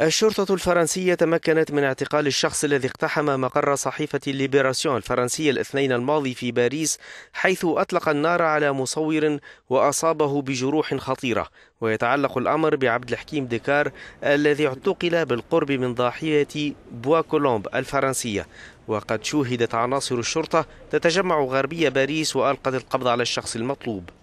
الشرطة الفرنسية تمكنت من اعتقال الشخص الذي اقتحم مقر صحيفة ليبراسيون الفرنسية الاثنين الماضي في باريس حيث أطلق النار على مصور وأصابه بجروح خطيرة ويتعلق الأمر بعبد الحكيم ديكار الذي اعتقل بالقرب من ضاحية بوا كولومب الفرنسية وقد شوهدت عناصر الشرطة تتجمع غربية باريس وألقت القبض على الشخص المطلوب